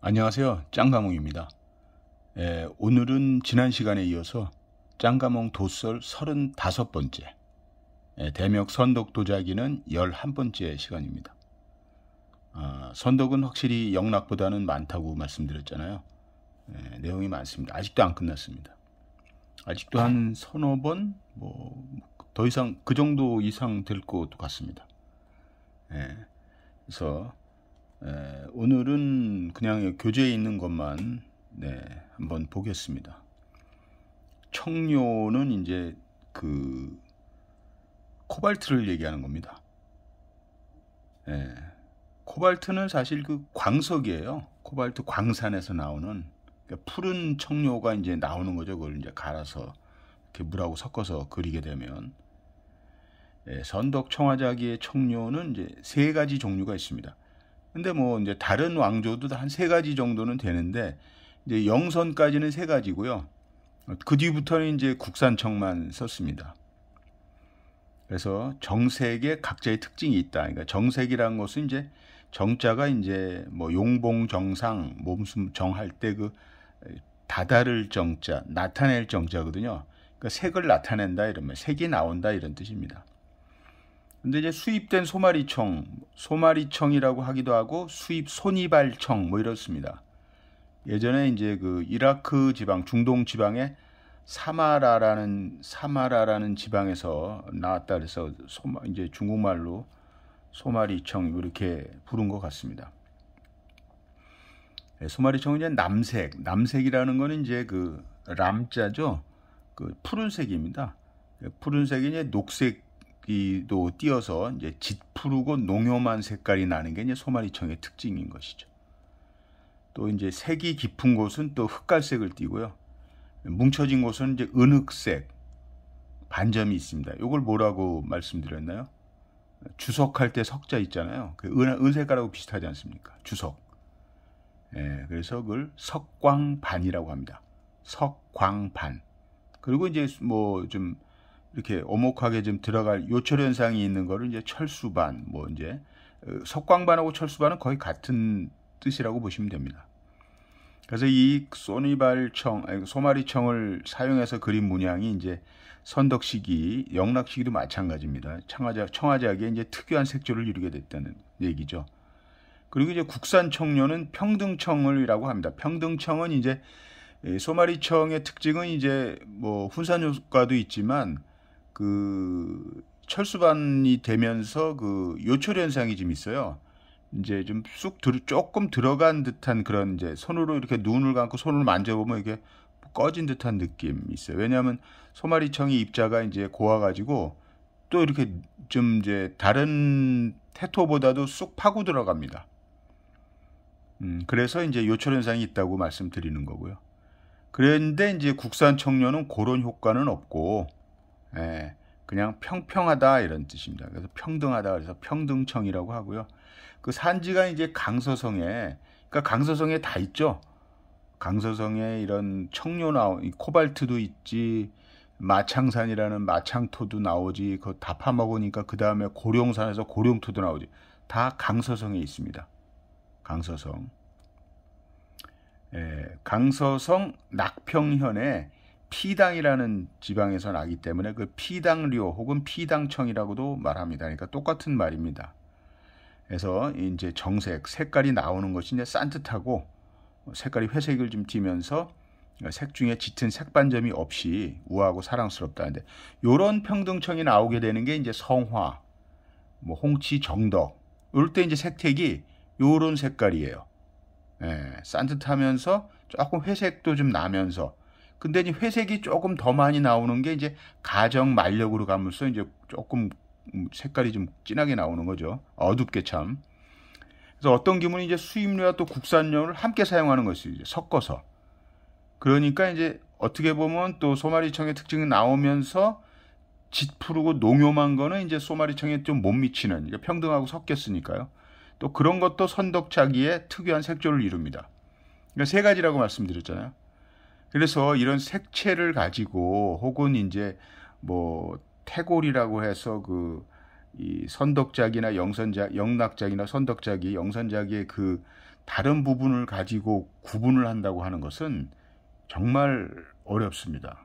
안녕하세요. 짱가몽입니다. 에, 예, 오늘은 지난 시간에 이어서 짱가몽 도설 35번째, 에, 예, 대명 선덕 도자기는 11번째 시간입니다. 아, 선덕은 확실히 영락보다는 많다고 말씀드렸잖아요. 에, 예, 내용이 많습니다. 아직도 안 끝났습니다. 아직도 한 서너 번, 뭐, 더 이상, 그 정도 이상 될 것 같습니다. 그래서 에, 예, 오늘은 그냥 교재에 있는 것만 네, 한번 보겠습니다. 청료는 이제 그 코발트를 얘기하는 겁니다. 에, 예, 코발트는 사실 그 광석이에요. 코발트 광산에서 나오는 그러니까 푸른 청료가 이제 나오는 거죠. 그걸 이제 갈아서 이렇게 물하고 섞어서 그리게 되면 예, 선덕 청화자기의 청료는 이제 세 가지 종류가 있습니다. 근데 뭐 이제 다른 왕조도 한 세 가지 정도는 되는데 이제 영선까지는 세 가지고요. 그 뒤부터는 이제 국산청만 썼습니다. 그래서 정색의 각자의 특징이 있다. 그러니까 정색이라는 것은 이제 정자가 이제 뭐 용봉 정상 몸숨 정할 때 그 다다를 정자 나타낼 정자거든요. 그러니까 색을 나타낸다 이러면 색이 나온다 이런 뜻입니다. 근데 이제 수입된 소마리청, 소마리청이라고 하기도 하고 수입 손이발청뭐 이렇습니다. 예전에 이제 그 이라크 지방, 중동 지방에 사마라라는 사마라라는 지방에서 나왔다 그래서 소마, 이제 중국말로 소마리청 이렇게 부른 것 같습니다. 예, 소마리청은 이제 남색, 남색이라는 거는 이제 그 람자죠. 그 푸른색입니다. 예, 푸른색이 이제 녹색 이도 띄어서 이제 짙푸르고 농염한 색깔이 나는 게 이제 소마리청의 특징인 것이죠. 또 이제 색이 깊은 곳은 또 흑갈색을 띠고요. 뭉쳐진 곳은 이제 은흑색 반점이 있습니다. 이걸 뭐라고 말씀드렸나요? 주석할 때 석자 있잖아요. 그 은, 은색깔하고 비슷하지 않습니까? 주석. 예, 그래서 그걸 석광반이라고 합니다. 석광반. 그리고 이제 뭐좀 이렇게 오목하게 좀 들어갈 요철 현상이 있는 거를 이제 철수반 뭐 이제 어, 석광반하고 철수반은 거의 같은 뜻이라고 보시면 됩니다. 그래서 이 소니발청, 소마리청을 사용해서 그린 문양이 이제 선덕 시기, 영락 시기도 마찬가지입니다. 청하작, 청하작에 자 이제 특유한 색조를 이루게 됐다는 얘기죠. 그리고 이제 국산 청료는 평등청을이라고 합니다. 평등청은 이제 소마리청의 특징은 이제 뭐 훈산 효과도 있지만 그 철수반이 되면서 그 요철 현상이 좀 있어요. 이제 좀쑥 조금 들어간 듯한 그런 이제 손으로 이렇게 눈을 감고 손을 만져보면 이게 꺼진 듯한 느낌이 있어요. 왜냐하면 소마리청이 입자가 이제 고와가지고 또 이렇게 좀 이제 다른 태토보다도 쑥 파고 들어갑니다. 음, 그래서 이제 요철 현상이 있다고 말씀드리는 거고요. 그런데 이제 국산 청년은 그런 효과는 없고 예, 그냥 평평하다 이런 뜻입니다. 그래서 평등하다 그래서 평등청이라고 하고요. 그 산지가 이제 강서성에 그러니까 강서성에 다 있죠. 강서성에 이런 청료 나오 코발트도 있지 마창산이라는 마창토도 나오지 그거 다 파먹으니까 그 다음에 고룡산에서 고룡토도 나오지 다 강서성에 있습니다. 강서성. 예, 강서성 낙평현에 피당이라는 지방에서 나기 때문에 그 피당료 혹은 피당청이라고도 말합니다. 그러니까 똑같은 말입니다. 그래서 이제 정색, 색깔이 나오는 것이 이제 산뜻하고 색깔이 회색을 좀 띠면서 색 중에 짙은 색반점이 없이 우아하고 사랑스럽다는데 요런 평등청이 나오게 되는 게 이제 성화, 뭐 홍치, 정덕. 이럴 때 이제 색택이 요런 색깔이에요. 예, 산뜻하면서 조금 회색도 좀 나면서 근데 이제 회색이 조금 더 많이 나오는 게 이제 가정 말력으로 가면서 이제 조금 색깔이 좀 진하게 나오는 거죠. 어둡게 참. 그래서 어떤 기물은 이제 수입료와 또 국산료를 함께 사용하는 것이 이제 섞어서. 그러니까 이제 어떻게 보면 또 소마리청의 특징이 나오면서 짙푸르고 농요만 거는 이제 소마리청에 좀 못 미치는, 그러니까 평등하고 섞였으니까요. 또 그런 것도 선덕차기에 특유한 색조를 이룹니다. 그러니까 세 가지라고 말씀드렸잖아요. 그래서 이런 색채를 가지고 혹은 이제 뭐 태골이라고 해서 그 이 선덕작이나 영선작, 영락작이나 선덕작이 영선작의 그 다른 부분을 가지고 구분을 한다고 하는 것은 정말 어렵습니다.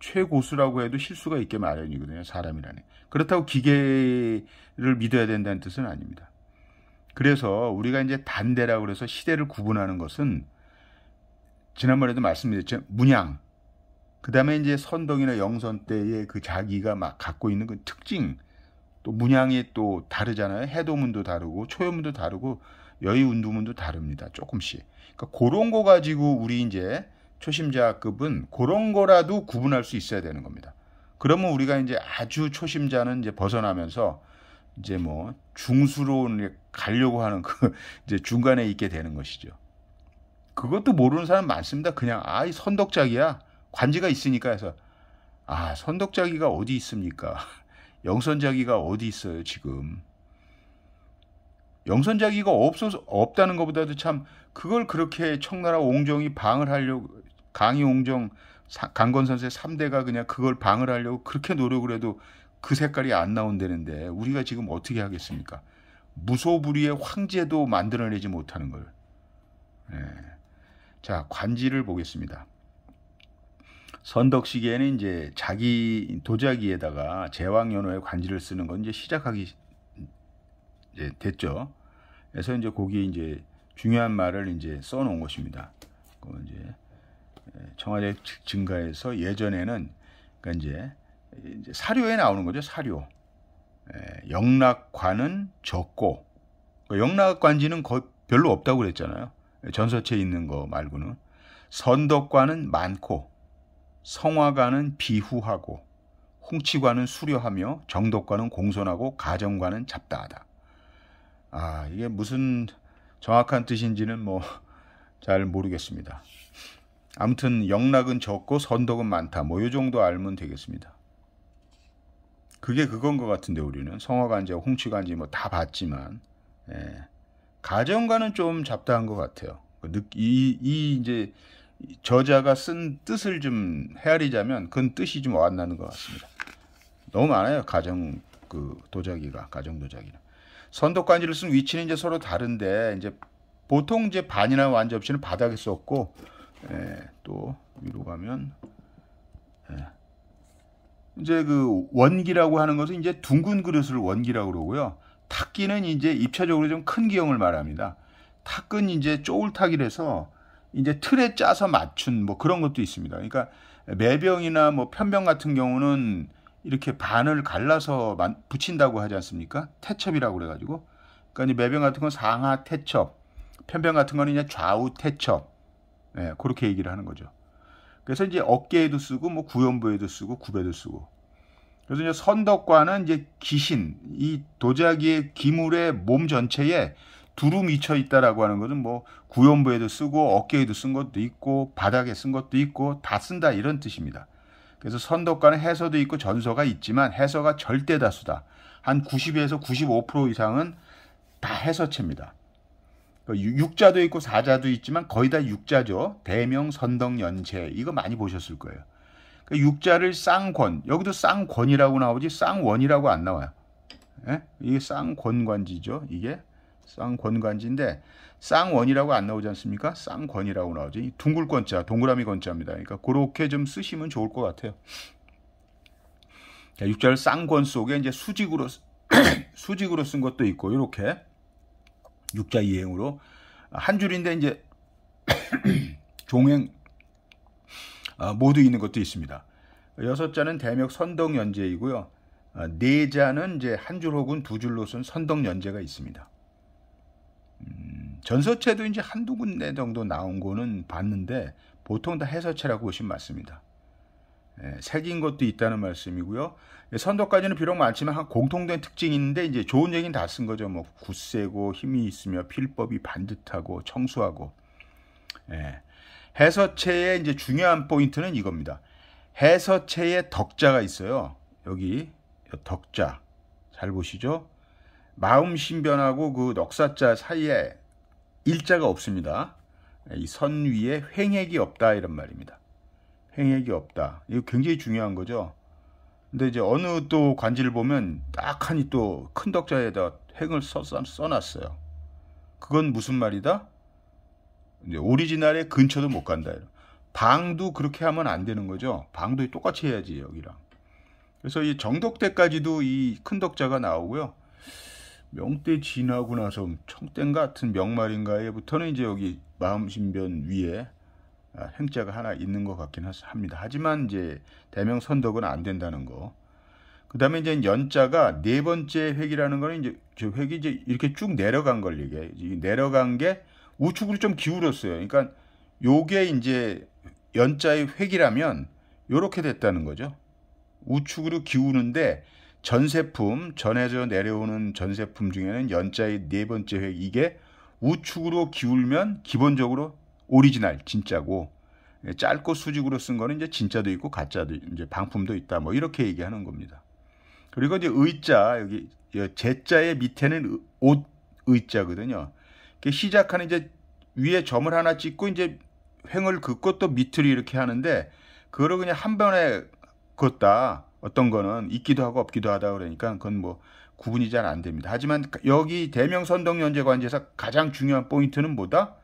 최고수라고 해도 실수가 있게 마련이거든요. 사람이라는. 그렇다고 기계를 믿어야 된다는 뜻은 아닙니다. 그래서 우리가 이제 단대라고 그래서 시대를 구분하는 것은 지난번에도 말씀드렸죠. 문양. 그 다음에 이제 선동이나 영선 때의 그 자기가 막 갖고 있는 그 특징. 또 문양이 또 다르잖아요. 해도문도 다르고 초여문도 다르고 여의운두문도 다릅니다. 조금씩. 그러니까 그런 거 가지고 우리 이제 초심자급은 그런 거라도 구분할 수 있어야 되는 겁니다. 그러면 우리가 이제 아주 초심자는 이제 벗어나면서 이제 뭐 중수로 가려고 하는 그 이제 중간에 있게 되는 것이죠. 그것도 모르는 사람 많습니다. 그냥 아이 선덕자기야 관지가 있으니까 해서 아 선덕자기가 어디 있습니까? 영선자기가 어디 있어요 지금? 영선자기가 없어서 없다는 것보다도 참 그걸 그렇게 청나라 옹정이 방을 하려고 강희 옹정 강건 선수의 3대가 그냥 그걸 방을 하려고 그렇게 노력을 해도 그 색깔이 안 나온다는데 우리가 지금 어떻게 하겠습니까? 무소불위의 황제도 만들어내지 못하는 걸. 예. 자, 관지를 보겠습니다. 선덕시기에는 이제 자기 도자기에다가 제왕연호의 관지를 쓰는 건 이제 시작하기 이제 됐죠. 그래서 이제 거기에 이제 중요한 말을 이제 써 놓은 것입니다. 그 이제 예, 청와대 증가에서 예전에는 그러니까 이제, 이제 사료에 나오는 거죠. 사료. 에, 예, 영락관은 적고 그러니까 영락관지는 거의 별로 없다고 그랬잖아요. 전서체 있는 거 말고는 선덕관은 많고 성화관은 비후하고 홍치관은 수려하며 정덕관은 공손하고 가정관은 잡다하다. 아 이게 무슨 정확한 뜻인지는 뭐 잘 모르겠습니다. 아무튼 영락은 적고 선덕은 많다. 뭐요 정도 알면 되겠습니다. 그게 그건 것 같은데 우리는 성화관제, 홍치관제 뭐다 봤지만 예. 가정과는 좀 잡다한 것 같아요. 그 이, 이 이제 저자가 쓴 뜻을 좀 헤아리자면 그 뜻이 좀 와닿는 것 같습니다. 너무 많아요. 가정 그 도자기가 가정 도자기는 선도관지를 쓴 위치는 이제 서로 다른데 이제 보통 이제 반이나 완접시는 바닥에 썼고 예, 또 위로 가면 예. 이제 그 원기라고 하는 것은 이제 둥근 그릇을 원기라고 그러고요. 탁기는 이제 입체적으로 좀 큰 기형을 말합니다. 탁은 이제 쪼울탁이라서 이제 틀에 짜서 맞춘 뭐 그런 것도 있습니다. 그러니까 매병이나 뭐 편병 같은 경우는 이렇게 반을 갈라서 붙인다고 하지 않습니까? 태첩이라고 그래가지고. 그러니까 매병 같은 건 상하 태첩, 편병 같은 건 이제 좌우 태첩. 예, 네, 그렇게 얘기를 하는 거죠. 그래서 이제 어깨에도 쓰고 뭐 구연부에도 쓰고 구배도 쓰고. 그래서 이제 선덕과는 이제 기신, 이 도자기의 기물의 몸 전체에 두루 미쳐 있다라고 하는 것은 뭐 구연부에도 쓰고 어깨에도 쓴 것도 있고 바닥에 쓴 것도 있고 다 쓴다 이런 뜻입니다. 그래서 선덕과는 해서도 있고 전서가 있지만 해서가 절대 다수다. 한 90에서 95% 이상은 다 해서체입니다. 그 육자도 있고 사자도 있지만 거의 다 육자죠. 대명 선덕 연체 이거 많이 보셨을 거예요. 그 육자를 쌍권 여기도 쌍권이라고 나오지 쌍원이라고 안 나와요. 예? 이게 쌍권관지죠. 이게 쌍권관지인데 쌍원이라고 안 나오지 않습니까? 쌍권이라고 나오지. 둥글권자, 동그라미 권자입니다. 그러니까 그렇게 좀 쓰시면 좋을 것 같아요. 자, 육자를 쌍권 속에 이제 수직으로 수직으로 쓴 것도 있고 이렇게 육자 이행으로 한 줄인데 이제 종행 아, 모두 있는 것도 있습니다. 여섯 자는 대명 선덕 연제이고요. 아, 네 자는 이제 한 줄 혹은 두 줄로 쓴 선덕 연제가 있습니다. 음, 전서체도 이제 한두 군데 정도 나온 거는 봤는데 보통 다 해서체라고 보시면 맞습니다. 예, 색인 것도 있다는 말씀이고요. 예, 선덕까지는 비록 많지만 한 공통된 특징이 있는데 이제 좋은 얘기는 다 쓴 거죠. 뭐 굳세고 힘이 있으며 필법이 반듯하고 청소하고 예, 해서체의 이제 중요한 포인트는 이겁니다. 해서체의 덕자가 있어요. 여기 덕자 잘 보시죠? 마음신변하고 그 넉사자 사이에 일자가 없습니다. 이 선 위에 횡액이 없다 이런 말입니다. 횡액이 없다. 이거 굉장히 중요한 거죠. 근데 이제 어느 또 관지를 보면 딱하니 또 큰 덕자에다 횡을 써, 써놨어요. 그건 무슨 말이다? 이제 오리지널에 근처도 못 간다. 방도 그렇게 하면 안 되는 거죠. 방도 똑같이 해야지 여기랑. 그래서 이 정덕대까지도 이 큰덕자가 나오고요. 명대 지나고 나서 청땡 같은 명말인가에부터는 이제 여기 마음신변 위에 아, 행자가 하나 있는 것 같긴 합니다. 하지만 이제 대명 선덕은 안 된다는 거. 그 다음에 이제 연자가 네 번째 획이라는 거는 이제 획이 이제 이렇게 쭉 내려간 걸 얘기해. 내려간 게 우측으로 좀 기울었어요. 그러니까 요게 이제 연자의 획이라면 요렇게 됐다는 거죠. 우측으로 기우는데 전세품 전해져 내려오는 전세품 중에는 연자의 네 번째 획 이게 우측으로 기울면 기본적으로 오리지널 진짜고 예, 짧고 수직으로 쓴 거는 이제 진짜도 있고 가짜도 이제 방품도 있다 뭐 이렇게 얘기하는 겁니다. 그리고 이제 의자 여기 제자의 밑에는 옷 의자거든요. 그 시작하는 이제 위에 점을 하나 찍고 이제 횡을 긋고 또 밑으로 이렇게 하는데 그거를 그냥 한 번에 걷다 어떤 거는 있기도 하고 없기도 하다 그러니까 그건 뭐 구분이 잘 안 됩니다. 하지만 여기 대명선동연제관제에서 가장 중요한 포인트는 뭐다?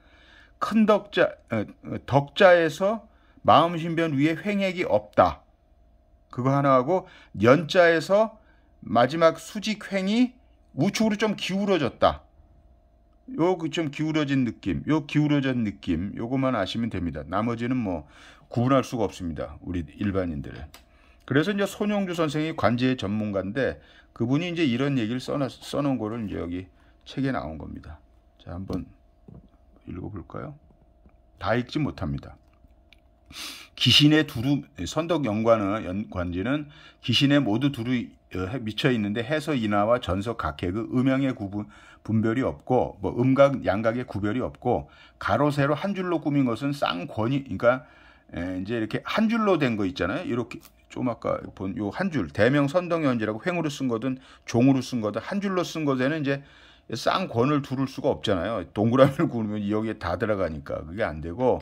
큰 덕자 어, 어, 덕자에서 마음신변 위에 횡액이 없다. 그거 하나하고 연자에서 마지막 수직횡이 우측으로 좀 기울어졌다. 요좀 그 기울어진 느낌, 요 기울어진 느낌, 요것만 아시면 됩니다. 나머지는 뭐 구분할 수가 없습니다. 우리 일반인들은. 그래서 이제 손용주 선생이 관제의 전문가인데 그분이 이제 이런 얘기를 써놔, 써놓은 거를 이제 여기 책에 나온 겁니다. 자, 한번 읽어볼까요? 다 읽지 못합니다. 기신의 두루 선덕 연관은 연관지는 기신의 모두 두루 어, 미쳐 있는데 해서 인하와 전석각해그 음양의 구분 분별이 없고 뭐 음각 양각의 구별이 없고 가로 세로 한 줄로 꾸민 것은 쌍권이 그러니까 이제 이렇게 한 줄로 된 거 있잖아요. 이렇게 좀 아까 본요 한 줄 대명 선덕연지라고 횡으로 쓴 거든 종으로 쓴 거든 한 줄로 쓴것에는 이제 쌍권을 두를 수가 없잖아요. 동그라미를 구르면 여기에 다 들어가니까 그게 안 되고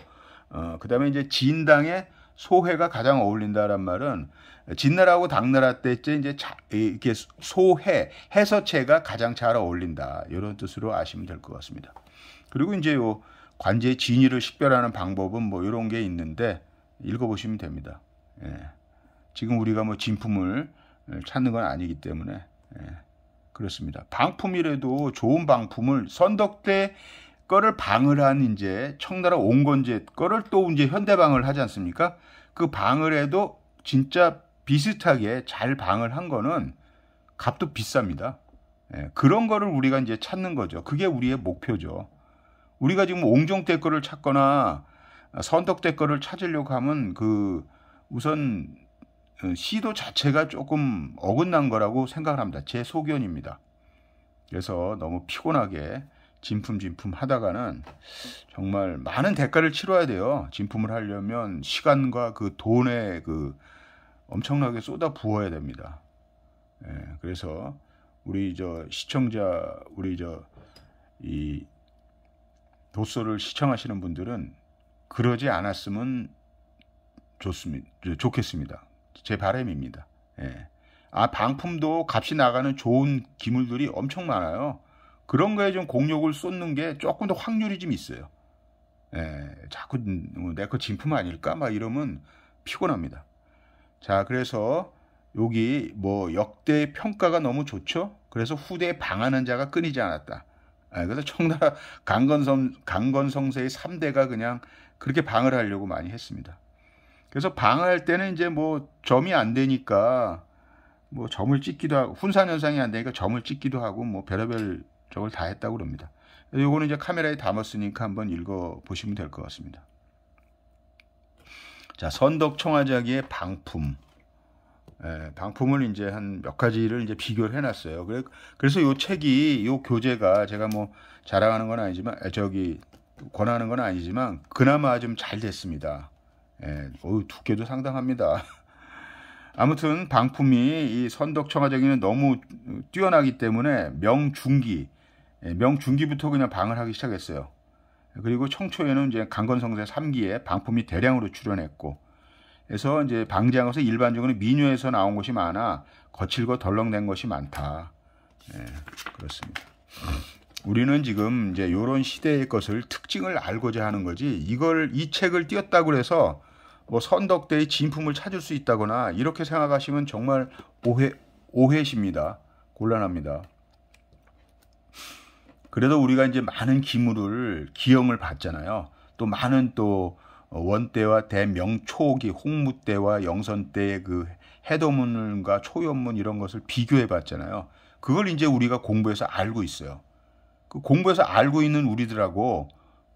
어, 그 다음에 이제 진당에 소회가 가장 어울린다란 말은 진나라하고 당나라 때째 이제 자, 이렇게 소회 해서체가 가장 잘 어울린다 이런 뜻으로 아시면 될 것 같습니다. 그리고 이제 요관제 진위를 식별하는 방법은 뭐 이런 게 있는데 읽어보시면 됩니다. 예. 지금 우리가 뭐 진품을 찾는 건 아니기 때문에 예. 그렇습니다. 방품이라도 좋은 방품을 선덕대 거를 방을한 이제 청나라 온건제 거를 또 이제 현대방을 하지 않습니까? 그 방을 해도 진짜 비슷하게 잘 방을 한 거는 값도 비쌉니다. 예, 그런 거를 우리가 이제 찾는 거죠. 그게 우리의 목표죠. 우리가 지금 옹종대 거를 찾거나 선덕대 거를 찾으려고 하면 그 우선 어, 시도 자체가 조금 어긋난 거라고 생각을 합니다. 제 소견입니다. 그래서 너무 피곤하게 진품 진품 하다가는 정말 많은 대가를 치러야 돼요. 진품을 하려면 시간과 그 돈에 그 엄청나게 쏟아 부어야 됩니다. 예, 그래서 우리 저 시청자 우리 저 이 도서를 시청하시는 분들은 그러지 않았으면 좋습니다. 좋겠습니다. 제 바람입니다. 예. 아 방품도 값이 나가는 좋은 기물들이 엄청 많아요. 그런 거에 좀 공력을 쏟는 게 조금 더 확률이 좀 있어요. 예, 자꾸 내 거 진품 아닐까? 막 이러면 피곤합니다. 자, 그래서 여기 뭐 역대 평가가 너무 좋죠? 그래서 후대에 방하는 자가 끊이지 않았다. 예, 그래서 청나라 강건성, 강건성세의 3대가 그냥 그렇게 방을 하려고 많이 했습니다. 그래서 방할 때는 이제 뭐 점이 안 되니까 뭐 점을 찍기도 하고 훈산 현상이 안 되니까 점을 찍기도 하고 뭐 별의별 저걸 다 했다고 그럽니다. 요거는 이제 카메라에 담았으니까 한번 읽어 보시면 될 것 같습니다. 자, 선덕 청화자기의 방품. 예, 방품을 이제 한 몇 가지를 이제 비교를 해놨어요. 그래, 그래서 요 책이, 요 교재가 제가 뭐 자랑하는 건 아니지만, 저기, 권하는 건 아니지만, 그나마 좀 잘 됐습니다. 예, 어우, 두께도 상당합니다. 아무튼 방품이 이 선덕 청화자기는 너무 뛰어나기 때문에 명중기, 예, 명중기부터 그냥 방을 하기 시작했어요. 그리고 청초에는 이제 강건성세 3기에 방품이 대량으로 출현했고 그래서 이제 방장에서 일반적으로 민요에서 나온 것이 많아 거칠고 덜렁된 것이 많다. 예, 그렇습니다. 우리는 지금 이제 요런 시대의 것을 특징을 알고자 하는 거지 이걸 이 책을 띄었다고 해서 뭐 선덕대의 진품을 찾을 수 있다거나 이렇게 생각하시면 정말 오해 오해십니다. 곤란합니다. 그래도 우리가 이제 많은 기물을 기형을 받잖아요. 또 많은 또 어, 원대와 대명초기 홍무대와 영선대의 그 해도문과 초연문 이런 것을 비교해 봤잖아요. 그걸 이제 우리가 공부해서 알고 있어요. 그 공부해서 알고 있는 우리들하고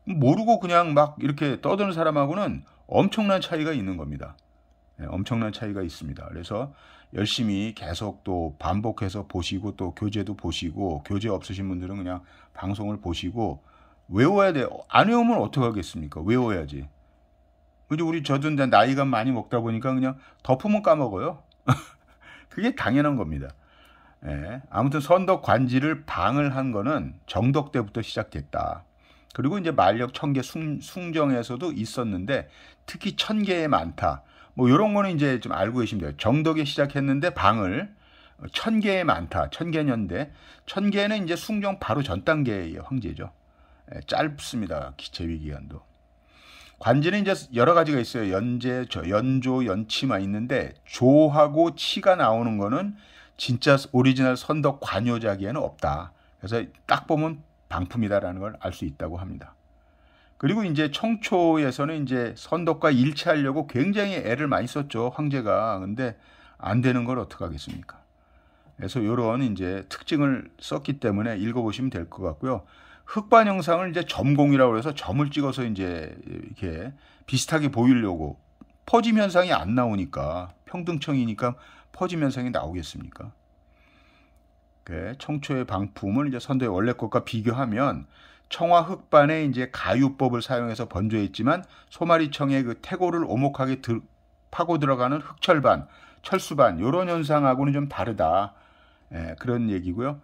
모르고 그냥 막 이렇게 떠드는 사람하고는 엄청난 차이가 있는 겁니다. 네, 엄청난 차이가 있습니다. 그래서 열심히 계속 또 반복해서 보시고 또 교재도 보시고 교재 없으신 분들은 그냥 방송을 보시고 외워야 돼. 안 외우면 어떡하겠습니까? 외워야지. 근데 우리 저도 나이가 많이 먹다 보니까 그냥 덮으면 까먹어요. 그게 당연한 겁니다. 예. 아무튼 선덕 관지를 방을 한 거는 정덕 때부터 시작됐다. 그리고 이제 만력 천계 숭, 숭 정에서도 있었는데 특히 천계에 많다. 뭐 이런 거는 이제 좀 알고 계시면 돼요. 정덕에 시작했는데 방을 천 개에 많다. 천 개년대. 천 개는 이제 숭정 바로 전 단계의 황제죠. 예, 짧습니다. 기체위 기간도. 관제는 이제 여러 가지가 있어요. 연제, 연조, 연치만 있는데 조하고 치가 나오는 거는 진짜 오리지널 선덕 관여자기에는 없다. 그래서 딱 보면 방품이다라는 걸 알 수 있다고 합니다. 그리고 이제 청초에서는 이제 선덕과 일치하려고 굉장히 애를 많이 썼죠. 황제가. 근데 안 되는 걸어떡 하겠습니까? 그래서 이런 이제 특징을 썼기 때문에 읽어보시면 될 것 같고요. 흑반 형상을 이제 점공이라고 해서 점을 찍어서 이제 이렇게 비슷하게 보이려고 퍼짐 현상이 안 나오니까 평등청이니까 퍼짐 현상이 나오겠습니까? 그 청초의 방품을 이제 선도의 원래 것과 비교하면 청와 흑반에 이제 가유법을 사용해서 번조했지만 소마리청의 그 태고를 오목하게 들, 파고 들어가는 흑철반, 철수반 이런 현상하고는 좀 다르다. 예, 그런 얘기고요.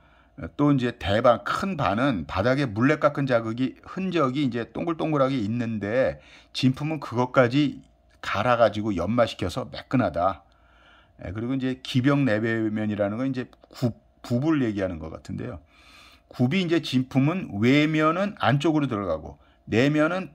또 이제 대반 큰 반은 바닥에 물레 깎은 자극이 흔적이 이제 동글동글하게 있는데 진품은 그것까지 갈아 가지고 연마시켜서 매끈하다. 예, 그리고 이제 기병 내배면이라는 건 이제 구, 부부를 얘기하는 것 같은데요. 굽이 이제 진품은 외면은 안쪽으로 들어가고 내면은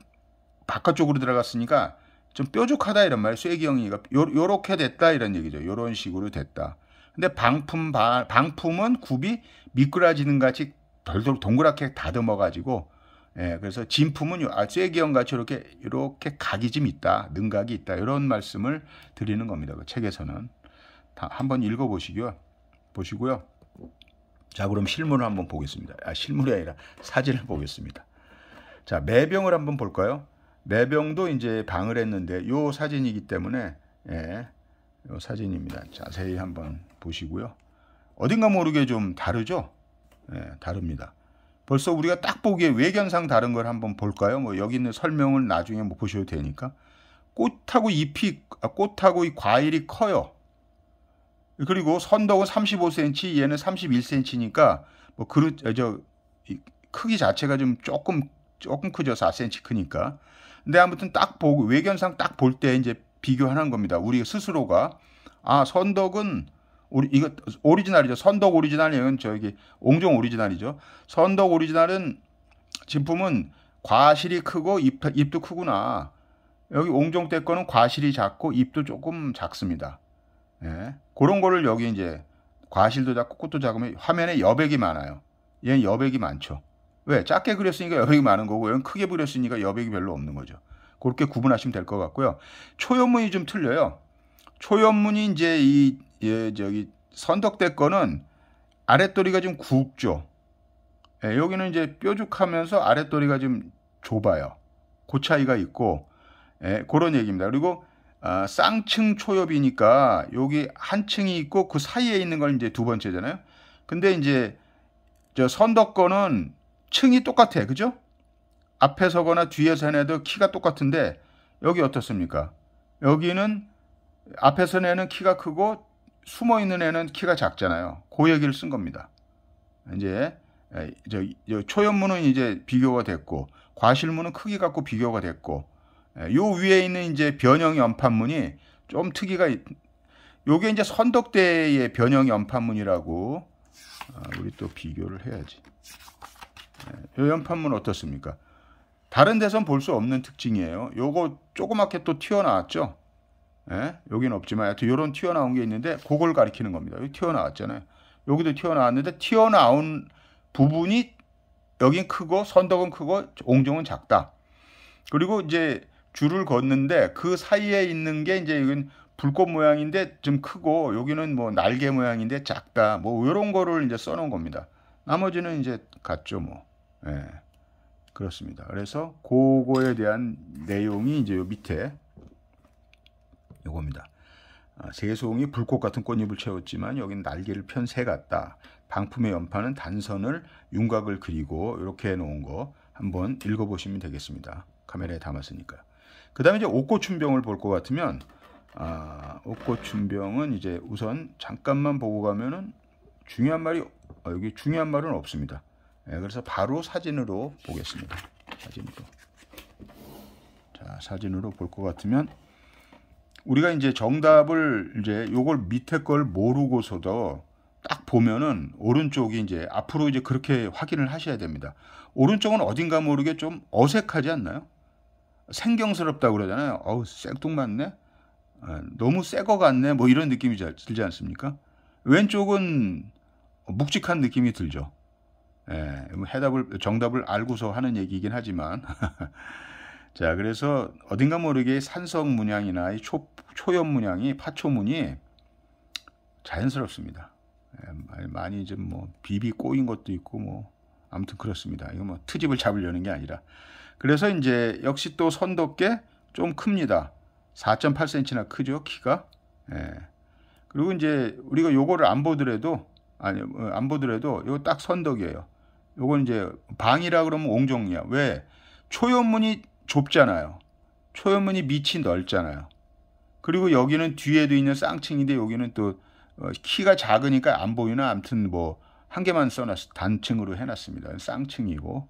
바깥쪽으로 들어갔으니까 좀 뾰족하다 이런 말 쇠기형이가 요렇게 됐다 이런 얘기죠. 요런 식으로 됐다. 근데 방품 바, 방품은 굽이 미끄러지는 같이 덜덜 동그랗게 다듬어 가지고 예, 그래서 진품은 아, 쇠기형 같이 이렇게 이렇게 각이 좀 있다. 능각이 있다. 이런 말씀을 드리는 겁니다. 그 책에서는 다 한번 읽어 보시고요. 보시고요. 자, 그럼 실물을 한번 보겠습니다. 아, 실물이 아니라 사진을 보겠습니다. 자, 매병을 한번 볼까요? 매병도 이제 방을 했는데 요 사진이기 때문에 예, 요 사진입니다. 자세히 한번 보시고요. 어딘가 모르게 좀 다르죠? 예, 다릅니다. 벌써 우리가 딱 보기에 외견상 다른 걸 한번 볼까요? 뭐 여기 있는 설명을 나중에 뭐 보셔도 되니까 꽃하고 잎이 아, 꽃하고 이 과일이 커요. 그리고 선덕은 35cm, 얘는 31cm니까 뭐 그릇 저 크기 자체가 좀 조금 조금 크죠. 4cm 크니까. 근데 아무튼 딱 보고 외견상 딱 볼 때 이제 비교하는 겁니다. 우리 스스로가 아 선덕은 우리 이거 오리지널이죠. 선덕 오리지널은 저기 옹종 오리지널이죠. 선덕 오리지널은 진품은 과실이 크고 잎, 잎도 크구나. 여기 옹종 때 거는 과실이 작고 잎도 조금 작습니다. 예. 그런 거를 여기 이제 과실도작, 고코도 작으면 화면에 여백이 많아요. 얘는 여백이 많죠. 왜? 작게 그렸으니까 여백이 많은 거고 얘는 크게 그렸으니까 여백이 별로 없는 거죠. 그렇게 구분하시면 될 것 같고요. 초연문이 좀 틀려요. 초연문이 이제 이 예, 저기 선덕대 거는 아랫도리가 좀굵죠 예, 여기는 이제 뾰족하면서 아랫도리가 좀 좁아요. 그 차이가 있고 예, 그런 얘기입니다. 그리고 아, 쌍층 초엽이니까 여기 한 층이 있고 그 사이에 있는 걸 이제 두 번째잖아요. 근데 이제 저선덕권은 층이 똑같아. 그죠? 앞에 서거나 뒤에 서내도 키가 똑같은데 여기 어떻습니까? 여기는 앞에 서내는 키가 크고 숨어 있는 애는 키가 작잖아요. 그 얘기를 쓴 겁니다. 이제 초엽문은 이제 비교가 됐고 과실문은 크기 갖고 비교가 됐고 예, 요 위에 있는 이제 변형 연판문이 좀 특이가 요게 이제 선덕대의 변형 연판문이라고 아, 우리 또 비교를 해야지. 예, 요 연판문 어떻습니까? 다른 데선 볼 수 없는 특징이에요. 요거 조그맣게 또 튀어나왔죠? 예? 여긴 없지만 하여튼 요런 튀어나온 게 있는데 그걸 가리키는 겁니다. 여기 튀어나왔잖아요. 여기도 튀어나왔는데 튀어나온 부분이 여긴 크고 선덕은 크고 옹종은 작다. 그리고 이제 줄을 걷는데 그 사이에 있는 게 이제 이건 불꽃 모양인데 좀 크고 여기는 뭐 날개 모양인데 작다 뭐 이런 거를 이제 써놓은 겁니다. 나머지는 이제 같죠 뭐. 예. 그렇습니다. 그래서 그거에 대한 내용이 이제 요 밑에 요겁니다. 아, 새송이 불꽃 같은 꽃잎을 채웠지만 여긴 날개를 편 새 같다. 방품의 연판은 단선을 윤곽을 그리고 이렇게 해놓은 거 한번 읽어보시면 되겠습니다. 카메라에 담았으니까. 그 다음에 이제 옥고춘병을 볼 것 같으면 아, 옥고춘병은 이제 우선 잠깐만 보고 가면은 중요한 말이 어, 여기 중요한 말은 없습니다. 예, 그래서 바로 사진으로 보겠습니다. 사진으로. 자, 사진으로 볼 것 같으면 우리가 이제 정답을 이제 요걸 밑에 걸 모르고서도 딱 보면은 오른쪽이 이제 앞으로 이제 그렇게 확인을 하셔야 됩니다. 오른쪽은 어딘가 모르게 좀 어색하지 않나요? 생경스럽다고 그러잖아요. 어우, 쌩뚱맞네? 예, 너무 새거 같네? 뭐 이런 느낌이 들지 않습니까? 왼쪽은 묵직한 느낌이 들죠. 예, 뭐 해답을, 정답을 알고서 하는 얘기이긴 하지만. 자, 그래서 어딘가 모르게 산성 문양이나 이 초, 초연 문양이, 파초문이 자연스럽습니다. 예, 많이 이제 뭐 비비 꼬인 것도 있고 뭐 아무튼 그렇습니다. 이거 뭐 트집을 잡으려는 게 아니라. 그래서 이제 역시 또 선도께 좀 큽니다. 4.8cm나 크죠, 키가. 예. 그리고 이제 우리가 요거를 안 보더라도 아니 어, 안 보더라도 요거 딱 선덕이에요. 요건 이제 방이라 그러면 옹종이야 왜? 초연문이 좁잖아요. 초연문이 밑이 넓잖아요. 그리고 여기는 뒤에도 있는 쌍층인데 여기는 또 어, 키가 작으니까 안 보이나 아무튼 뭐한 개만 써놨, 단층으로 해놨습니다. 쌍층이고.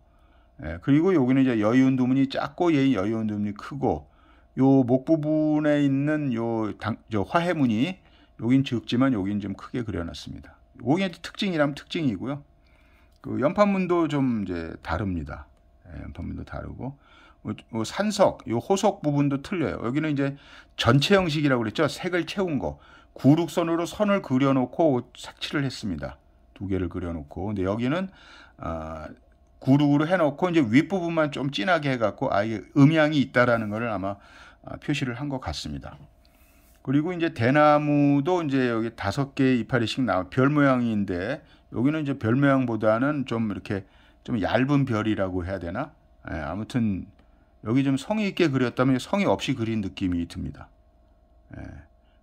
예, 그리고 여기는 이제 여유운두문이 작고 얘여유운두문이 크고 요 목 부분에 있는 요, 당, 저 화해문이 여긴 적지만 여긴 좀 크게 그려놨습니다. 요게 특징이라면 특징이고요. 그 연판문도 좀 이제 다릅니다. 예, 연판문도 다르고 요 뭐, 뭐 산석, 요 호석 부분도 틀려요. 여기는 이제 전체 형식이라고 그랬죠. 색을 채운 거. 구룩선으로 선을 그려놓고 색칠을 했습니다. 두 개를 그려놓고 근데 여기는 아, 구루구루 해놓고 이제 윗부분만 좀 진하게 해갖고 아예 음향이 있다라는 것을 아마 아, 표시를 한 것 같습니다. 그리고 이제 대나무도 이제 여기 다섯 개의 이파리씩 나와 별 모양인데 여기는 이제 별 모양보다는 좀 이렇게 좀 얇은 별이라고 해야 되나? 예, 아무튼 여기 좀 성의 있게 그렸다면 성의 없이 그린 느낌이 듭니다. 예.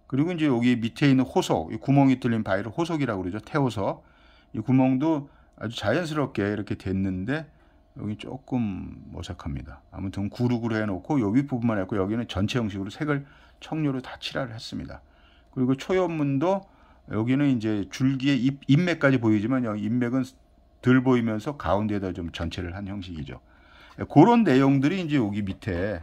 그리고 이제 여기 밑에 있는 호석, 이 구멍이 뚫린 바위를 호석이라고 그러죠. 태호석. 이 구멍도 아주 자연스럽게 이렇게 됐는데 여기 조금 모색합니다. 아무튼 구루으로 해놓고 요 윗부분만 했고 여기는 전체 형식으로 색을 청료로 다 칠하를 했습니다. 그리고 초연문도 여기는 이제 줄기의 잎, 인맥까지 보이지만 여기 인맥은 덜 보이면서 가운데에다 좀 전체를 한 형식이죠. 그런 예, 내용들이 이제 여기 밑에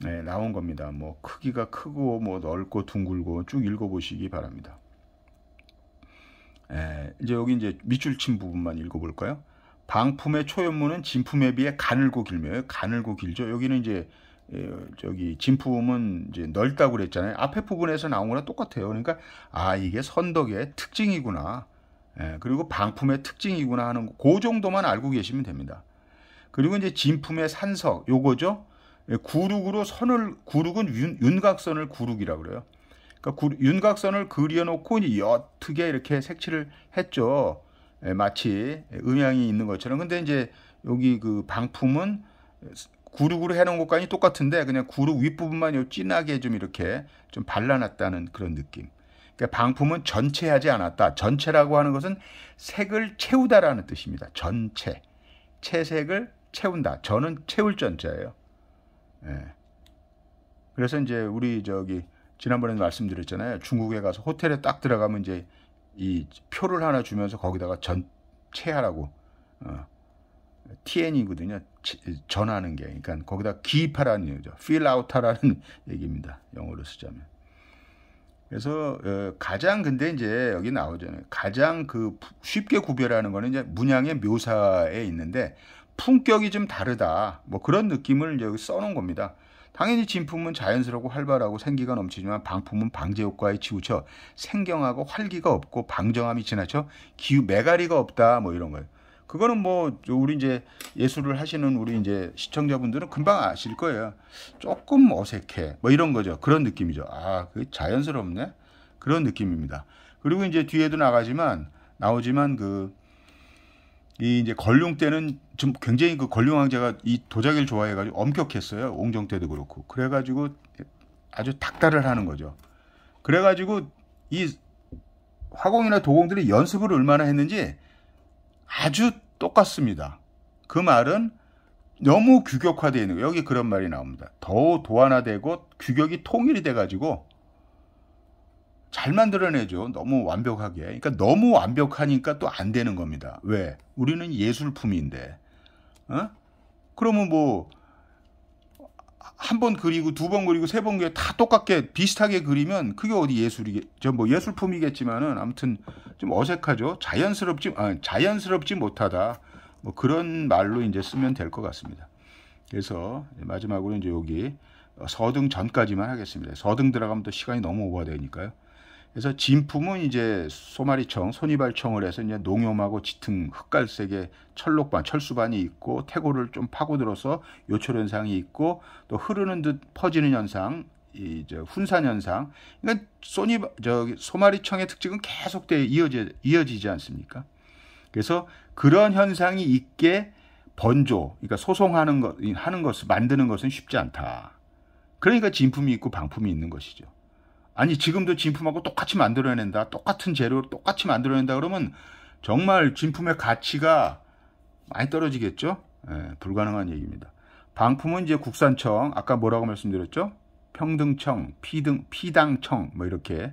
네, 나온 겁니다. 뭐 크기가 크고 뭐 넓고 둥글고 쭉 읽어보시기 바랍니다. 예, 이제 여기 이제 밑줄 친 부분만 읽어볼까요? 방품의 초연문은 진품에 비해 가늘고 길며요. 가늘고 길죠. 여기는 이제 예, 저기 진품은 이제 넓다고 그랬잖아요. 앞에 부분에서 나온 거랑 똑같아요. 그러니까 아 이게 선덕의 특징이구나. 예, 그리고 방품의 특징이구나 하는 거, 그 정도만 알고 계시면 됩니다. 그리고 이제 진품의 산석 요거죠. 예, 구룩으로 선을 구룩은 윤, 곽선을 구룩이라 그래요. 그러니까 윤곽선을 그려놓고 여트게 이렇게 색칠을 했죠. 예, 마치 음향이 있는 것처럼. 근데 이제 여기 그 방품은 구룩으로 해놓은 것과는 똑같은데 그냥 구룩 윗부분만 요 진하게 좀 이렇게 좀 발라놨다는 그런 느낌. 그러니까 방품은 전체하지 않았다. 전체라고 하는 것은 색을 채우다라는 뜻입니다. 전체. 채색을 채운다. 저는 채울 전자예요. 예. 그래서 이제 우리 저기 지난번에 말씀드렸잖아요. 중국에 가서 호텔에 딱 들어가면 이제 이 표를 하나 주면서 거기다가 전체하라고 어, TN이거든요. 전하는 게. 그러니까 거기다 기입하라는 얘기죠. fill out 하라는 얘기입니다. 영어로 쓰자면. 그래서 어, 가장 근데 이제 여기 나오잖아요. 가장 그 쉽게 구별하는 거는 이제 문양의 묘사에 있는데 품격이 좀 다르다. 뭐 그런 느낌을 여기 써놓은 겁니다. 당연히 진품은 자연스럽고 활발하고 생기가 넘치지만 방품은 방제 효과에 치우쳐 생경하고 활기가 없고 방정함이 지나쳐 기후 메가리가 없다 뭐 이런 거예요. 그거는 뭐 우리 이제 예술을 하시는 우리 이제 시청자분들은 금방 아실 거예요. 조금 어색해 뭐 이런 거죠. 그런 느낌이죠. 아, 그 자연스럽네 그런 느낌입니다. 그리고 이제 뒤에도 나가지만 나오지만 그이 이제 걸룡 때는 좀 굉장히 그 걸룡 황제가 이 도자기를 좋아해가지고 엄격했어요. 옹정 때도 그렇고. 그래가지고 아주 닥달을 하는 거죠. 그래가지고 이 화공이나 도공들이 연습을 얼마나 했는지 아주 똑같습니다. 그 말은 너무 규격화되어 있는 거예요. 여기 그런 말이 나옵니다. 더 도안화되고 규격이 통일이 돼가지고 잘 만들어내죠. 너무 완벽하게. 그러니까 너무 완벽하니까 또 안 되는 겁니다. 왜? 우리는 예술품인데. 어? 그러면 뭐, 한 번 그리고 두 번 그리고 세 번 그리고 다 똑같게 비슷하게 그리면 그게 어디 예술이겠죠. 뭐 예술품이겠지만은 아무튼 좀 어색하죠. 자연스럽지, 아, 자연스럽지 못하다. 뭐 그런 말로 이제 쓰면 될 것 같습니다. 그래서 마지막으로 이제 여기 서등 전까지만 하겠습니다. 서등 들어가면 또 시간이 너무 오버되니까요. 그래서 진품은 이제 소마리청, 손이발청을 해서 이제 농염하고 짙은 흑갈색의 철록반, 철수반이 있고 태고를 좀 파고들어서 요철 현상이 있고 또 흐르는 듯 퍼지는 현상, 이제 훈산 현상. 그러니까 소니 저기 소마리청의 특징은 계속돼 이어지 이어지지 않습니까? 그래서 그런 현상이 있게 번조, 그러니까 소송하는 것 하는 것을 만드는 것은 쉽지 않다. 그러니까 진품이 있고 방품이 있는 것이죠. 아니 지금도 진품하고 똑같이 만들어낸다 똑같은 재료로 똑같이 만들어낸다 그러면 정말 진품의 가치가 많이 떨어지겠죠 예, 불가능한 얘기입니다 방품은 이제 국산청 아까 뭐라고 말씀드렸죠 평등청 피등 피당청 뭐 이렇게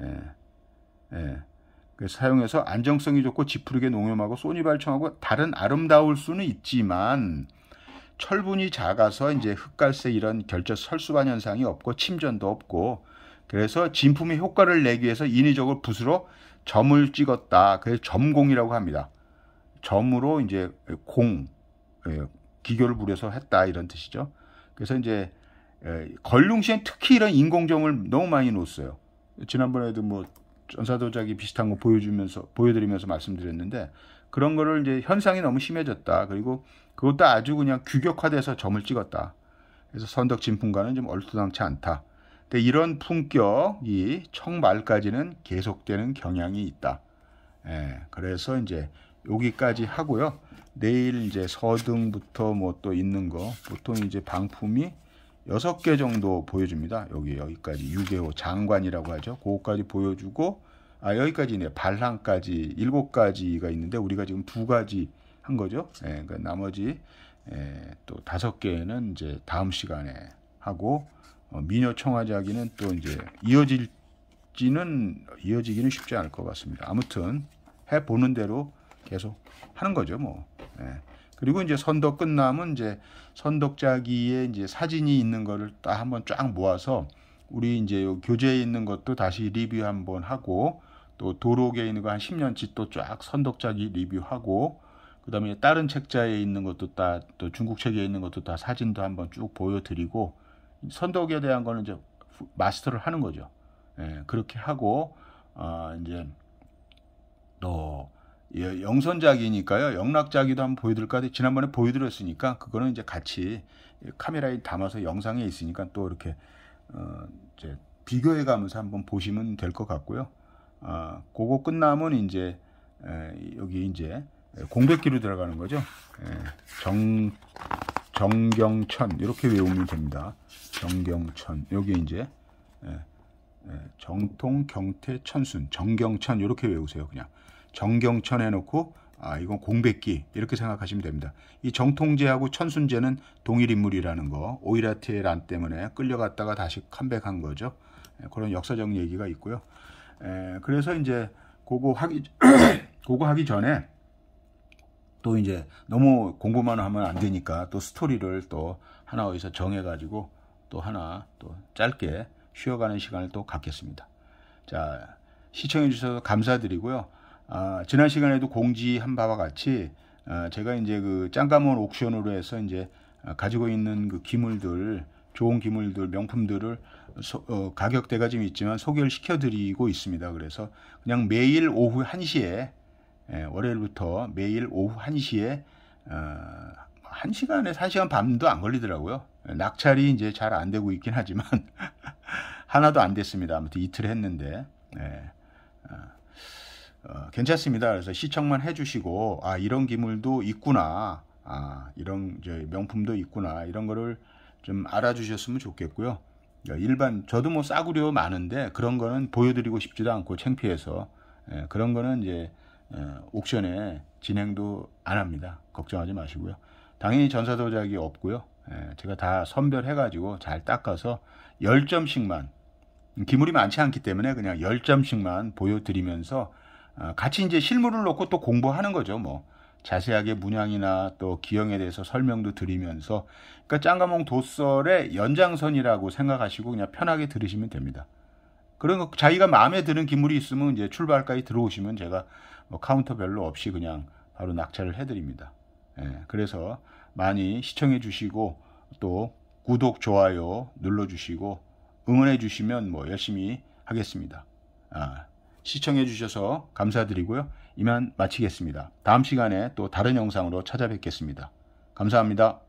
예, 예. 그 사용해서 안정성이 좋고 지푸르게 농염하고 소니발청하고 다른 아름다울 수는 있지만 철분이 작아서 이제 흑갈색 이런 결절 설수반 현상이 없고 침전도 없고 그래서 진품의 효과를 내기 위해서 인위적으로 붓으로 점을 찍었다. 그래서 점공이라고 합니다. 점으로 이제 공, 예, 기교를 부려서 했다. 이런 뜻이죠. 그래서 이제 예, 걸룽시엔 특히 이런 인공점을 너무 많이 놓았어요. 지난번에도 뭐 전사도자기 비슷한 거 보여주면서, 보여드리면서 말씀드렸는데 그런 거를 이제 현상이 너무 심해졌다. 그리고 그것도 아주 그냥 규격화돼서 점을 찍었다. 그래서 선덕 진품과는 좀 얼토당치 않다. 근데 그 이런 품격이 청말까지는 계속되는 경향이 있다. 예, 그래서 이제 여기까지 하고요. 내일 이제 서등부터 뭐 또 있는 거 보통 이제 방품이 6개 정도 보여줍니다. 여기 여기까지 6개호 장관이라고 하죠. 그거까지 보여주고 아 여기까지네 반란까지 7가지가 있는데 우리가 지금 두 가지 한 거죠. 예, 그러니까 나머지 예, 또다 개는 이제 다음 시간에 하고 어, 미녀 청아자기는 또 이제 이어질지는 이어지기는 쉽지 않을 것 같습니다. 아무튼 해 보는 대로 계속 하는 거죠, 뭐. 예. 그리고 이제 선덕 끝나은 이제 선덕자기에 이제 사진이 있는 거를 딱 한번 쫙 모아서 우리 이제 요 교재에 있는 것도 다시 리뷰 한번 하고 또 도록에 있는 거 한 10년치 또 쫙 선덕자기 리뷰하고 그다음에 다른 책자에 있는 것도 다 또 중국 책에 있는 것도 다 사진도 한번 쭉 보여드리고 선덕에 대한 거는 이제 마스터를 하는 거죠. 예, 그렇게 하고 어, 이제 또 예, 영선작이니까요. 영락작이도 한번 보여드릴까? 지난번에 보여드렸으니까 그거는 이제 같이 카메라에 담아서 영상에 있으니까 또 이렇게 어, 이제 비교해가면서 한번 보시면 될 것 같고요. 아, 그거 끝나면 이제 에, 여기 이제 공백기로 들어가는 거죠. 에, 예, 정 정경천 이렇게 외우면 됩니다. 정경천 여기 이제 예, 예, 정통 경태 천순 정경천 이렇게 외우세요 그냥 정경천 해놓고 아 이건 공백기 이렇게 생각하시면 됩니다. 이 정통제하고 천순제는 동일 인물이라는 거 오이라티의 란 때문에 끌려갔다가 다시 컴백한 거죠. 예, 그런 역사적 얘기가 있고요. 에, 그래서 이제 그거 하기 그거 하기 전에 또 이제 너무 공부만 하면 안 되니까 또 스토리를 또 하나 어디서 정해가지고 또 하나 또 짧게 쉬어가는 시간을 또 갖겠습니다. 자, 시청해주셔서 감사드리고요. 아, 지난 시간에도 공지한 바와 같이 아, 제가 이제 그 짱가몬 옥션으로 해서 이제 가지고 있는 그 기물들 좋은 기물들, 명품들을 소, 어, 가격대가 좀 있지만 소개를 시켜드리고 있습니다. 그래서 그냥 매일 오후 1시에 예, 월요일부터 매일 오후 1시에 어, 1시간에 1시간 밤도 안 걸리더라고요. 예, 낙찰이 이제 잘 안 되고 있긴 하지만 하나도 안 됐습니다. 아무튼 이틀 했는데 예, 어, 어, 괜찮습니다. 그래서 시청만 해주시고 아 이런 기물도 있구나, 아 이런 명품도 있구나 이런 거를 좀 알아주셨으면 좋겠고요. 어, 일반 저도 뭐 싸구려 많은데 그런 거는 보여드리고 싶지도 않고 창피해서 예, 그런 거는 이제 예, 옥션에 진행도 안 합니다. 걱정하지 마시고요. 당연히 전사 도자기 없고요. 예, 제가 다 선별해가지고 잘 닦아서 10점씩만 기물이 많지 않기 때문에 그냥 10점씩만 보여드리면서 아, 같이 이제 실물을 놓고 또 공부하는 거죠. 뭐 자세하게 문양이나 또 기형에 대해서 설명도 드리면서 그러니까 짱가몽 도설의 연장선이라고 생각하시고 그냥 편하게 들으시면 됩니다. 그런 거 자기가 마음에 드는 기물이 있으면 이제 출발까지 들어오시면 제가 뭐 카운터별로 없이 그냥 바로 낙찰을 해드립니다. 예, 그래서 많이 시청해 주시고 또 구독, 좋아요 눌러 주시고 응원해 주시면 뭐 열심히 하겠습니다. 아, 시청해 주셔서 감사드리고요. 이만 마치겠습니다. 다음 시간에 또 다른 영상으로 찾아뵙겠습니다. 감사합니다.